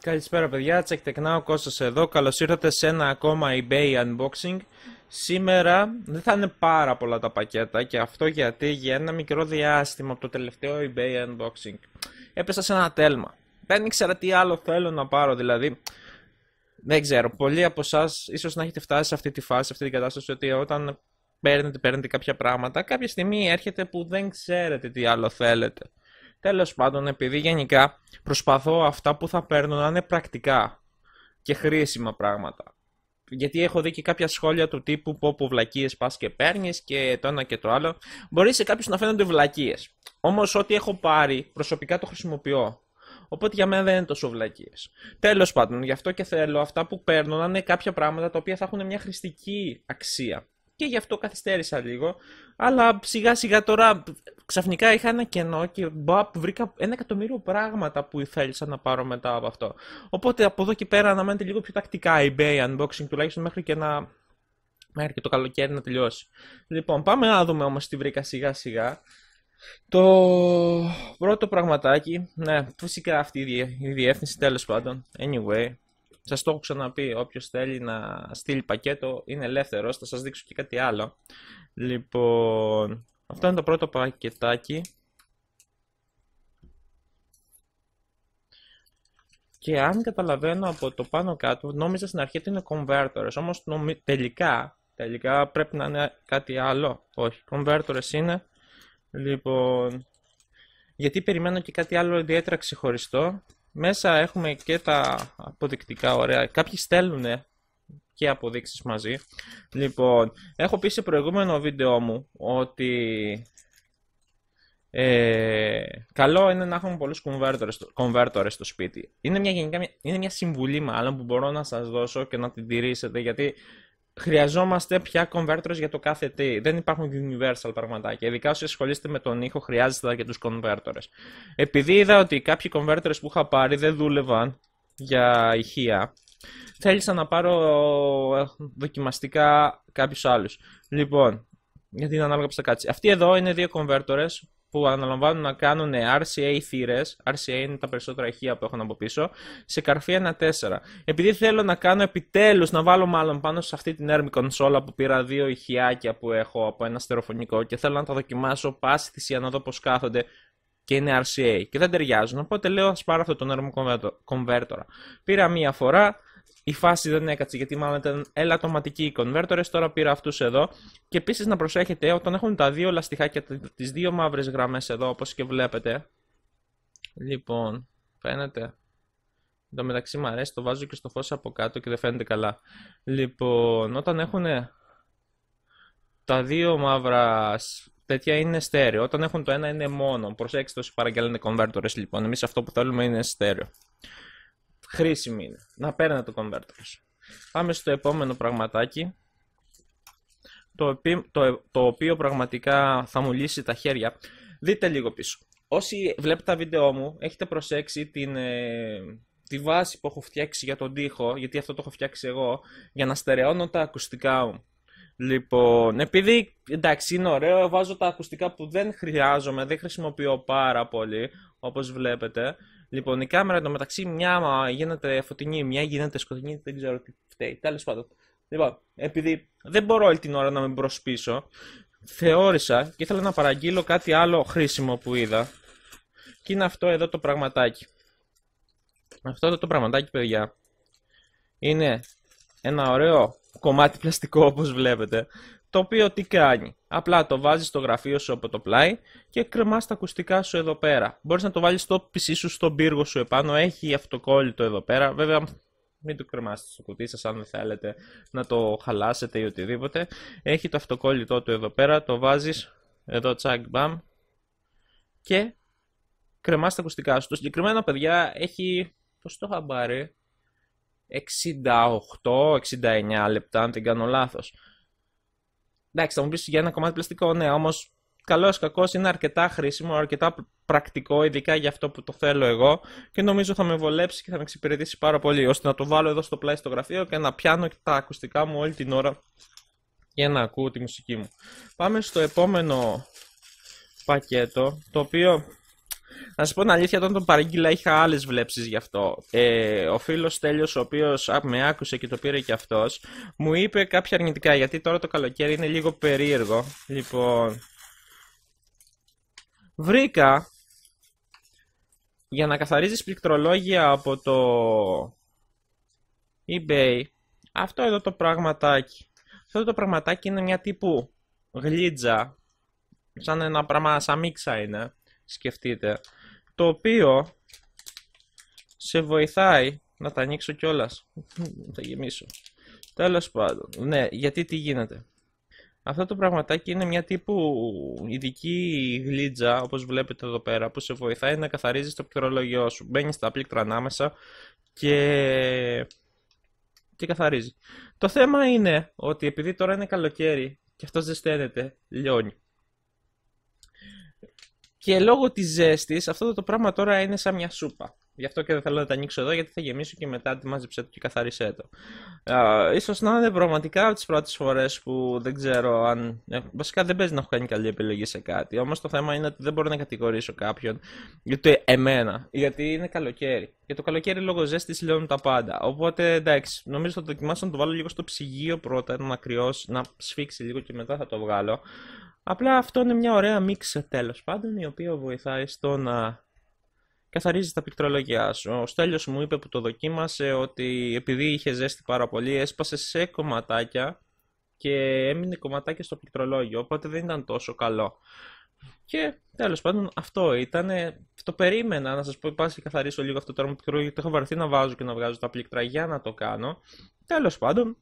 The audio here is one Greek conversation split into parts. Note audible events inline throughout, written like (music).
Καλησπέρα παιδιά, σε ο Κώστας εδώ. Καλώς ήρθατε σε ένα ακόμα eBay unboxing. Σήμερα δεν θα είναι πάρα πολλά τα πακέτα και αυτό γιατί για ένα μικρό διάστημα από το τελευταίο eBay unboxing έπεσα σε ένα τέλμα. Δεν ήξερα τι άλλο θέλω να πάρω. Δηλαδή, δεν ξέρω. Πολλοί από εσάς ίσως να έχετε φτάσει σε αυτή τη φάση, σε αυτή την κατάσταση ότι όταν παίρνετε, παίρνετε κάποια πράγματα, κάποια στιγμή έρχεται που δεν ξέρετε τι άλλο θέλετε. Τέλος πάντων, επειδή γενικά προσπαθώ αυτά που θα παίρνω να είναι πρακτικά και χρήσιμα πράγματα. Γιατί έχω δει και κάποια σχόλια του τύπου που όπου βλακίες πας και παίρνεις και το ένα και το άλλο. Μπορεί σε κάποιους να φαίνονται βλακίες. Όμως, ό,τι έχω πάρει προσωπικά το χρησιμοποιώ. Οπότε για μένα δεν είναι τόσο βλακίες. Τέλος πάντων, γι' αυτό και θέλω αυτά που παίρνω να είναι κάποια πράγματα τα οποία θα έχουν μια χρηστική αξία. Και γι' αυτό καθυστέρησα λίγο. Αλλά σιγά σιγά τώρα ξαφνικά είχα ένα κενό και μπαπ, βρήκα ένα εκατομμύριο πράγματα που θέλησα να πάρω μετά από αυτό. Οπότε από εδώ και πέρα αναμένετε λίγο πιο τακτικά eBay unboxing τουλάχιστον μέχρι και να μέχρι και το καλοκαίρι να τελειώσει. Λοιπόν, πάμε να δούμε όμως τι βρήκα σιγά σιγά. Το πρώτο πραγματάκι, ναι, φυσικά αυτή η διεύθυνση τέλος πάντων, anyway, σας το έχω ξαναπεί, όποιος θέλει να στείλει πακέτο είναι ελεύθερος, θα σας δείξω και κάτι άλλο. Λοιπόν, αυτό είναι το πρώτο πακετάκι. Και αν καταλαβαίνω από το πάνω κάτω, νόμιζα στην αρχή ότι είναι converters, όμως τελικά, τελικά πρέπει να είναι κάτι άλλο. Όχι, converters είναι Λοιπόν, γιατί περιμένω και κάτι άλλο ιδιαίτερα ξεχωριστό. Μέσα έχουμε και τα αποδεικτικά ωραία. Κάποιοι στέλνουν και αποδείξεις μαζί. Λοιπόν, έχω πει σε προηγούμενο βίντεο μου ότι ε, καλό είναι να έχουμε πολλούς κομβέρτορες στο σπίτι. Είναι μια, γενικά, είναι μια συμβουλή μάλλον που μπορώ να σας δώσω και να την τηρήσετε γιατί χρειαζόμαστε πια converters για το κάθε τι. Δεν υπάρχουν universal πραγματάκια. Ειδικά όσοι ασχολείστε με τον ήχο, χρειάζεστε για τους converters. Επειδή είδα ότι κάποιοι converters που είχα πάρει δεν δούλευαν για ηχεία, θέλησα να πάρω ε, δοκιμαστικά κάποιους άλλους. Λοιπόν, γιατί είναι ανάλογα που θα κάτσει. Αυτοί εδώ είναι δύο converters που αναλαμβάνουν να κάνουν RCA θύρες, RCA είναι τα περισσότερα ηχεία που έχουν από πίσω, σε καρφί 1-4 Επειδή θέλω να κάνω επιτέλους, να βάλω μάλλον πάνω σε αυτή την έρμη κονσόλα που πήρα δύο ηχιάκια που έχω από ένα στεροφωνικό και θέλω να τα δοκιμάσω πάση θυσία να δω πώς κάθονται και είναι RCA και δεν ταιριάζουν. Οπότε λέω, ας πάρω αυτό τον έρμο κομβέρτορα. Πήρα μία φορά, η φάση δεν έκατσε γιατί μάλλον ήταν ελαττωματικοί οι κονβέρτορε. Τώρα πήρα αυτούς εδώ. Και επίσης να προσέχετε όταν έχουν τα δύο λαστιχάκια, τις δύο μαύρες γραμμές εδώ όπως και βλέπετε. Λοιπόν, φαίνεται. Εν τω μεταξύ μου αρέσει, το βάζω και στο φως από κάτω και δεν φαίνεται καλά. Λοιπόν, όταν έχουν τα δύο μαύρα τέτοια είναι στέρεο. Όταν έχουν το ένα είναι μόνο. Προσέξτε όσοι παραγγέλνουν converters λοιπόν. Εμείς αυτό που θέλουμε είναι στέρεο χρήσιμη είναι. Να παίρνετε το converter. Πάμε στο επόμενο πραγματάκι. Το, το... Ε- το οποίο πραγματικά θα μου λύσει τα χέρια. Δείτε λίγο πίσω. Όσοι βλέπετε τα βίντεο μου, έχετε προσέξει την, ε, τη βάση που έχω φτιάξει για τον τοίχο, γιατί αυτό το έχω φτιάξει εγώ, για να στερεώνω τα ακουστικά μου. Λοιπόν, επειδή εντάξει είναι ωραίο, βάζω τα ακουστικά που δεν χρειάζομαι, δεν χρησιμοποιώ πάρα πολύ, όπως βλέπετε. Λοιπόν, η κάμερα μεταξύ μια γίνεται φωτεινή, μια γίνεται σκοτεινή, δεν ξέρω τι φταίει. Τέλος πάντων. Λοιπόν, επειδή δεν μπορώ όλη την ώρα να με προσπίσω, θεώρησα και ήθελα να παραγγείλω κάτι άλλο χρήσιμο που είδα. Και είναι αυτό εδώ το πραγματάκι. Αυτό εδώ το πραγματάκι, παιδιά. Είναι ένα ωραίο κομμάτι πλαστικό όπως βλέπετε το οποίο τι κάνει. Απλά το βάζεις στο γραφείο σου από το πλάι και κρεμάς τα ακουστικά σου εδώ πέρα. μπορείς να το βάλεις στο πισί σου, στον πύργο σου επάνω. Έχει αυτοκόλλητο εδώ πέρα. Βέβαια, μην το κρεμάσετε στο κουτί σας αν δεν θέλετε να το χαλάσετε ή οτιδήποτε. Έχει το αυτοκόλλητό του εδώ πέρα, το βάζεις εδώ τσακ μπαμ και κρεμάς τα ακουστικά σου. Το συγκεκριμένο παιδιά έχει, πώς το χαμπαρει πάρει, 68-69 λεπτά αν δεν κάνω λάθος. Εντάξει, θα μου πεις για ένα κομμάτι πλαστικό, ναι, όμως καλός ή κακός είναι αρκετά χρήσιμο, αρκετά πρακτικό, ειδικά για αυτό που το θέλω εγώ και νομίζω θα με βολέψει και θα με εξυπηρετήσει πάρα πολύ, ώστε να το βάλω εδώ στο πλάι στο γραφείο και να πιάνω τα ακουστικά μου όλη την ώρα για να ακούω τη μουσική μου. Πάμε στο επόμενο πακέτο, το οποίο να σα πω την αλήθεια, όταν τον παρήγγειλα είχα άλλες βλέψεις γι' αυτό. Ε, ο φίλος τέλειος, ο οποίος με άκουσε και το πήρε κι αυτός, μου είπε κάποια αρνητικά γιατί τώρα το καλοκαίρι είναι λίγο περίεργο. Λοιπόν. Βρήκα για να καθαρίζεις πληκτρολόγια από το eBay αυτό εδώ το πραγματάκι. Αυτό το πραγματάκι είναι μια τύπου γλίτζα. Σαν ένα πράγμα, σαν μίξα είναι σκεφτείτε, το οποίο σε βοηθάει να τα ανοίξω κιόλας. θα γεμίσω. Τέλος πάντων, ναι, γιατί τι γίνεται. Αυτό το πραγματάκι είναι μια τύπου ειδική γλίτσα, όπως βλέπετε εδώ πέρα, που σε βοηθάει να καθαρίζεις το πληκτρολόγιο σου. Μπαίνεις στα πλήκτρα ανάμεσα και... και καθαρίζει. Το θέμα είναι ότι επειδή τώρα είναι καλοκαίρι και αυτός ζεσταίνεται, λιώνει. Και λόγω της ζέστης αυτό το πράγμα τώρα είναι σαν μια σούπα. Γι' αυτό και δεν θέλω να τα ανοίξω εδώ, γιατί θα γεμίσω και μετά τη μάζεψέ του και καθάρισέ το. Ε, ίσως να είναι πραγματικά από τις πρώτες φορές που δεν ξέρω αν. Ε, βασικά δεν παίζει να έχω κάνει καλή επιλογή σε κάτι. Όμως το θέμα είναι ότι δεν μπορώ να κατηγορήσω κάποιον, γιατί εμένα, γιατί είναι καλοκαίρι. Και το καλοκαίρι λόγω ζέστης λιώνουν τα πάντα. Οπότε εντάξει, νομίζω θα το δοκιμάσω να το βάλω λίγο στο ψυγείο πρώτα, να κρυώσει, να σφίξει λίγο και μετά θα το βγάλω. Απλά αυτό είναι μια ωραία μίξη τέλος πάντων, η οποία βοηθάει στο να καθαρίζεις τα πληκτρολογιά σου. Ο Στέλιος μου είπε που το δοκίμασε ότι επειδή είχε ζέστη πάρα πολύ έσπασε σε κομματάκια και έμεινε κομματάκια στο πληκτρολόγιο, οπότε δεν ήταν τόσο καλό. Και τέλος πάντων αυτό ήταν. Το περίμενα να σας πω: Πάση και καθαρίσω λίγο αυτό το τέρμα πληκτρολόγιο. γιατί το έχω βαρθεί να βάζω και να βγάζω τα πλήκτρα για να το κάνω. Τέλος πάντων,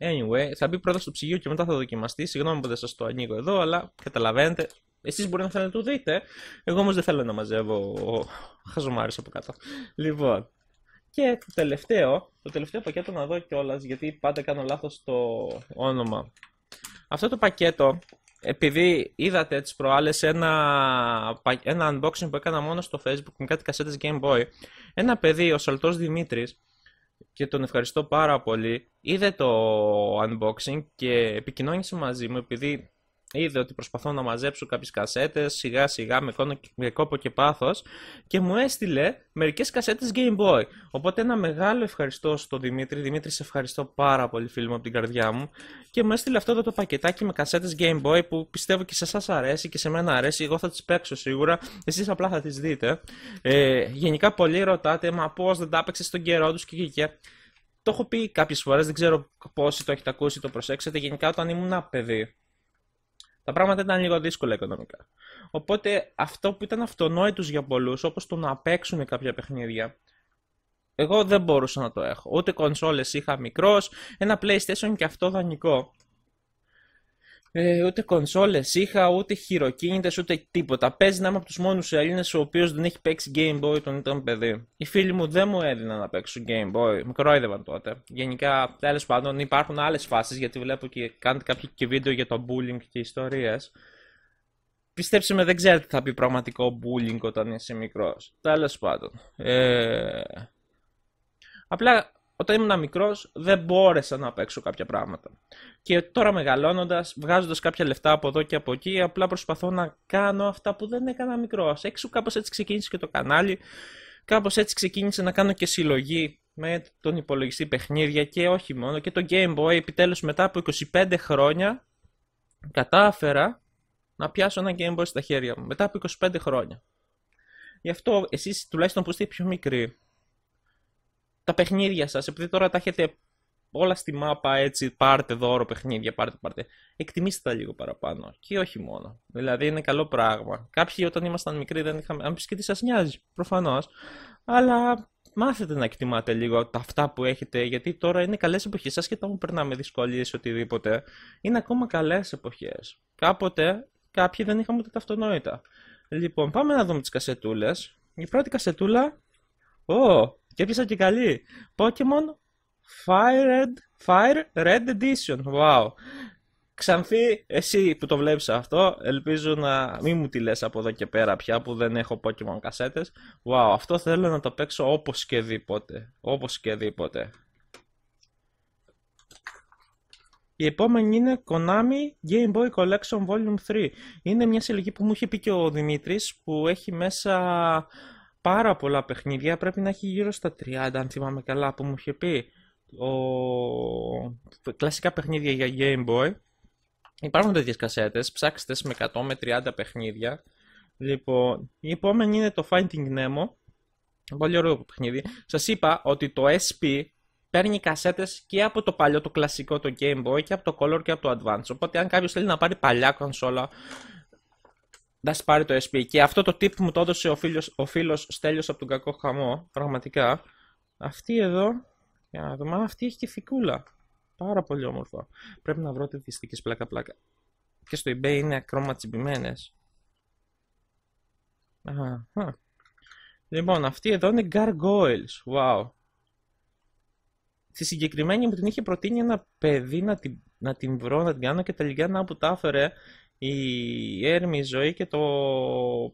anyway, θα μπει πρώτα στο ψυγείο και μετά θα δοκιμαστεί. Συγγνώμη που δεν σας το ανοίγω εδώ, αλλά καταλαβαίνετε Εσείς μπορεί να θέλετε να το δείτε. Εγώ όμως δεν θέλω να μαζεύω χαζομάρε από κάτω. Λοιπόν. Και το τελευταίο, το τελευταίο πακέτο να δω κιόλας, γιατί πάντα κάνω λάθος το όνομα. Αυτό το πακέτο, επειδή είδατε τις προάλλες ένα, ένα unboxing που έκανα μόνο στο Facebook με κάτι κασέτες Game Boy, ένα παιδί, ο Σαλτός Δημήτρης, και τον ευχαριστώ πάρα πολύ. Είδε το unboxing και επικοινώνησε μαζί μου επειδή Είδε ότι προσπαθώ να μαζέψω κάποιες κασέτες, σιγά σιγά με, κόπο και πάθος και μου έστειλε μερικές κασέτες Game Boy. Οπότε ένα μεγάλο ευχαριστώ στον Δημήτρη. Δημήτρη, σε ευχαριστώ πάρα πολύ, φίλοι μου, από την καρδιά μου. Και μου έστειλε αυτό εδώ το πακετάκι με κασέτες Game Boy που πιστεύω και σε εσάς αρέσει και σε μένα αρέσει. Εγώ θα τις παίξω σίγουρα. εσείς απλά θα τις δείτε. Ε, γενικά, πολλοί ρωτάτε, μα πώς δεν τα έπαιξε στον καιρό τους και, και, και. Το έχω πει κάποιες φορές, δεν ξέρω πόσοι το έχετε ακούσει, το προσέξετε. Γενικά, όταν ήμουν παιδί, τα πράγματα ήταν λίγο δύσκολα οικονομικά. Οπότε αυτό που ήταν αυτονόητος για πολλούς, όπως το να παίξουν κάποια παιχνίδια, εγώ δεν μπορούσα να το έχω. Ούτε κονσόλες είχα μικρός, ένα PlayStation και αυτό δανεικό ε, ούτε κονσόλες είχα, ούτε χειροκίνητες, ούτε τίποτα. Παίζει να είμαι από τους μόνους Έλληνες ο οποίος δεν έχει παίξει Game Boy όταν ήταν παιδί. Οι φίλοι μου δεν μου έδιναν να παίξουν Game Boy. Μικροίδευαν τότε. Γενικά, τέλος πάντων, υπάρχουν άλλες φάσεις γιατί βλέπω και κάνετε κάποιο και βίντεο για το bullying και ιστορίες. Πιστέψτε με, δεν ξέρετε τι θα πει πραγματικό bullying όταν είσαι μικρός. Τέλος πάντων. Ε... Απλά όταν ήμουν μικρός, δεν μπόρεσα να παίξω κάποια πράγματα. Και τώρα μεγαλώνοντας, βγάζοντας κάποια λεφτά από εδώ και από εκεί, απλά προσπαθώ να κάνω αυτά που δεν έκανα μικρό. Έξω κάπως έτσι ξεκίνησε και το κανάλι. Κάπως έτσι ξεκίνησε να κάνω και συλλογή με τον υπολογιστή παιχνίδια και όχι μόνο. Και το Game Boy επιτέλους μετά από 25 χρόνια κατάφερα να πιάσω ένα Game Boy στα χέρια μου. Μετά από 25 χρόνια. Γι' αυτό εσείς τουλάχιστον που είστε πιο μικροί τα παιχνίδια σας, επειδή τώρα τα έχετε όλα στη μάπα έτσι, πάρτε δώρο παιχνίδια, πάρτε, πάρτε. Εκτιμήστε τα λίγο παραπάνω και όχι μόνο. Δηλαδή είναι καλό πράγμα. Κάποιοι όταν ήμασταν μικροί δεν είχαμε, αν πεις και τι σας νοιάζει, προφανώς. Αλλά μάθετε να εκτιμάτε λίγο τα αυτά που έχετε, γιατί τώρα είναι καλές εποχές. άσχετα και περνάμε δυσκολίες οτιδήποτε, είναι ακόμα καλές εποχές. Κάποτε κάποιοι δεν είχαμε ούτε τα αυτονόητα. Λοιπόν, πάμε να δούμε τις κασετούλες. Η πρώτη κασετούλα... Ω, και έπιασα και καλή. Pokemon Fire Red, Fire Red Edition. Wow. Ξανθή, εσύ που το βλέπεις αυτό, ελπίζω να μην μου τη λες από εδώ και πέρα πια που δεν έχω Pokemon κασέτες. Wow, αυτό θέλω να το παίξω όπως και δίποτε. Όπως και δίποτε. Η επόμενη είναι Konami Game Boy Collection Volume 3. Είναι μια συλλογή που μου είχε πει και ο Δημήτρης που έχει μέσα πάρα πολλά παιχνίδια, πρέπει να έχει γύρω στα 30 αν θυμάμαι καλά που μου είχε πει ο... κλασικά παιχνίδια για Game Boy υπάρχουν τέτοιες κασέτες, ψάξτε με 100 με 30 παιχνίδια λοιπόν, η επόμενη είναι το Finding Nemo πολύ ωραίο παιχνίδι σας είπα ότι το SP παίρνει κασέτες και από το παλιό το κλασικό το Game Boy και από το Color και από το Advance οπότε αν κάποιος θέλει να πάρει παλιά κονσόλα να πάρει το SP. Και αυτό το tip μου το έδωσε ο φίλος, ο φίλος Στέλιος από τον κακό χαμό, πραγματικά. Αυτή εδώ, για να δούμε, αυτή έχει και φικούλα. Πάρα πολύ όμορφα. Πρέπει να βρω δυστική πλακα πλάκα-πλάκα. Και στο eBay είναι ακρόμα τσιμπημένες. Αχα. Λοιπόν, αυτή εδώ είναι Gargoyles. Wow. Στη συγκεκριμένη μου την είχε προτείνει ένα παιδί να την, να την βρω, να την κάνω και τελικά να που η έρμη ζωή και το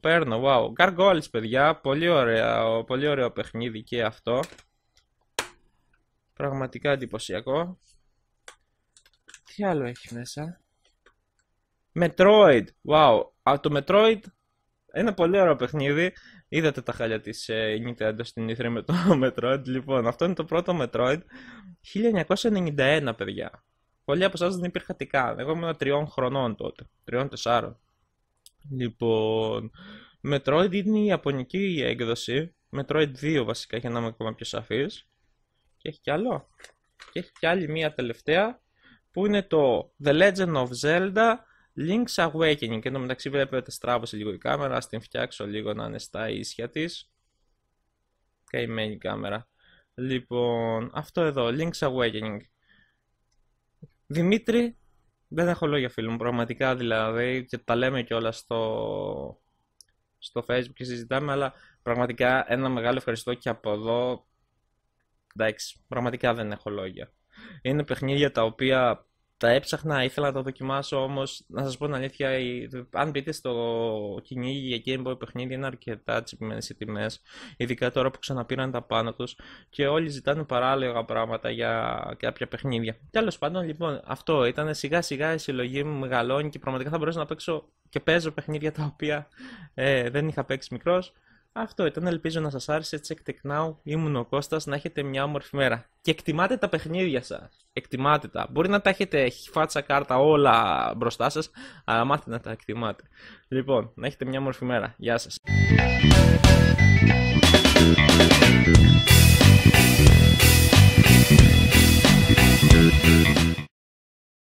παίρνω. Wow. Gargoyles, παιδιά. Πολύ, ωραία, πολύ ωραίο παιχνίδι και αυτό. Πραγματικά εντυπωσιακό. Τι άλλο έχει μέσα. Metroid. Wow. Α, το Metroid είναι πολύ ωραίο παιχνίδι. Είδατε τα χαλιά της ε, Nintendo στην ήθρη με το (laughs) Metroid. Λοιπόν, αυτό είναι το πρώτο Metroid. 1991, παιδιά πολλοί από εσάς δεν υπήρχαν καν. Εγώ ήμουν τριών χρονών τότε. Τριών-τεσσάρων. Λοιπόν, Metroid είναι η ιαπωνική έκδοση. Metroid 2 βασικά για να είμαι ακόμα πιο σαφής. Και έχει κι άλλο. Και έχει κι άλλη μία τελευταία που είναι το The Legend of Zelda Link's Awakening. Και τω μεταξύ βλέπετε στράβωσε λίγο η κάμερα. Ας την φτιάξω λίγο να είναι στα ίσια της. Καημένη κάμερα. Λοιπόν, αυτό εδώ, Link's Awakening. Δημήτρη, δεν έχω λόγια φίλου μου, πραγματικά δηλαδή και τα λέμε κιόλας στο, στο facebook και συζητάμε, αλλά πραγματικά ένα μεγάλο ευχαριστώ και από εδώ, εντάξει, πραγματικά δεν έχω λόγια. Είναι παιχνίδια τα οποία τα έψαχνα, ήθελα να τα δοκιμάσω όμως. Να σας πω την αλήθεια, αν μπείτε στο κυνήγι για Game Boy παιχνίδι, είναι αρκετά τσιπημένες οι τιμές. Ειδικά τώρα που ξαναπήραν τα πάνω τους και όλοι ζητάνε παράλογα πράγματα για κάποια παιχνίδια. Τέλος πάντων, λοιπόν, αυτό ήταν σιγά σιγά η συλλογή μου μεγαλώνει και πραγματικά θα μπορέσω να παίξω και παίζω παιχνίδια τα οποία ε, δεν είχα παίξει μικρός. Αυτό ήταν. Ελπίζω να σας άρεσε. Check the Now. Ήμουν ο Κώστας. Να έχετε μια όμορφη μέρα. Και εκτιμάτε τα παιχνίδια σας. Εκτιμάτε τα. Μπορεί να τα έχετε φάτσα κάρτα όλα μπροστά σας, αλλά μάθετε να τα εκτιμάτε. Λοιπόν, να έχετε μια όμορφη μέρα. Γεια σας.